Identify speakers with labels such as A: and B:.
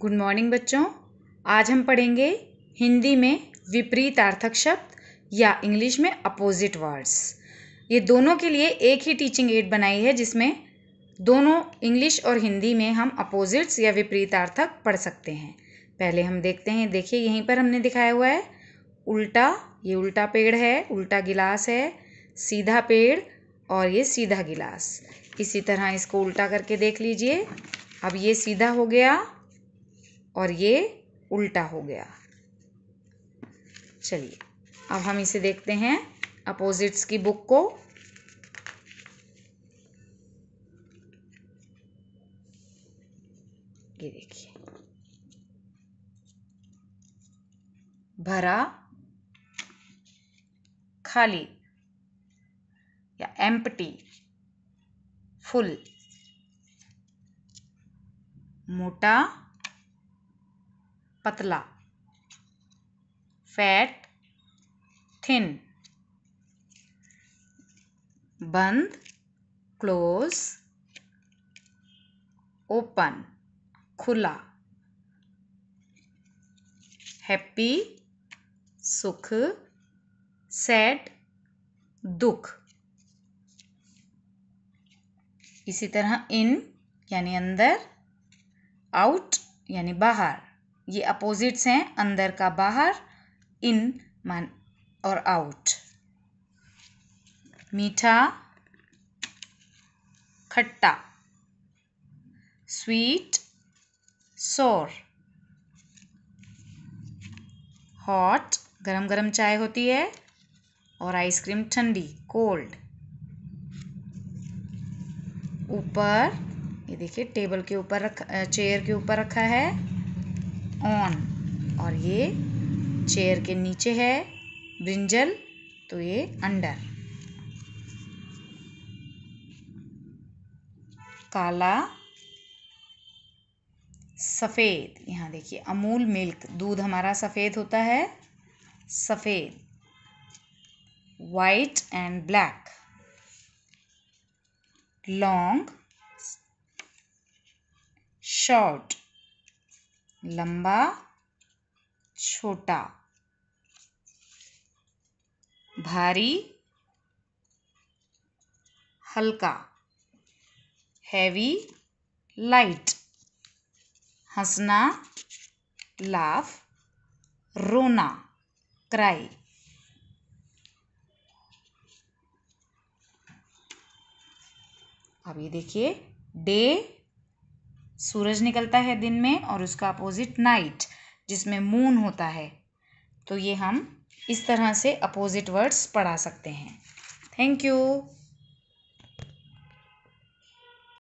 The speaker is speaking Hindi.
A: गुड मॉर्निंग बच्चों आज हम पढ़ेंगे हिंदी में विपरीतार्थक शब्द या इंग्लिश में अपोजिट वर्ड्स ये दोनों के लिए एक ही टीचिंग एड बनाई है जिसमें दोनों इंग्लिश और हिंदी में हम अपोजिट्स या विपरीतार्थक पढ़ सकते हैं पहले हम देखते हैं देखिए यहीं पर हमने दिखाया हुआ है उल्टा ये उल्टा पेड़ है उल्टा गिलास है सीधा पेड़ और ये सीधा गिलास इसी तरह इसको उल्टा करके देख लीजिए अब ये सीधा हो गया और ये उल्टा हो गया चलिए अब हम इसे देखते हैं अपोजिट्स की बुक को ये देखिए भरा खाली या एम्पटी फुल मोटा पतला फैट थिन बंद क्लोज ओपन खुला हैप्पी सुख सैड दुख इसी तरह इन यानी अंदर आउट यानी बाहर ये अपोजिट्स हैं अंदर का बाहर इन मान और आउट मीठा खट्टा स्वीट सोर हॉट गरम गरम चाय होती है और आइसक्रीम ठंडी कोल्ड ऊपर ये देखिए टेबल के ऊपर रखा चेयर के ऊपर रखा है ऑन और ये चेयर के नीचे है ब्रिंजल तो ये अंडर काला सफ़ेद यहाँ देखिए अमूल मिल्क दूध हमारा सफ़ेद होता है सफ़ेद white and black long short लंबा छोटा भारी हल्का हैवी लाइट हंसना लाफ रोना क्राई अभी देखिए डे सूरज निकलता है दिन में और उसका अपोजिट नाइट जिसमें मून होता है तो ये हम इस तरह से अपोजिट वर्ड्स पढ़ा सकते हैं थैंक यू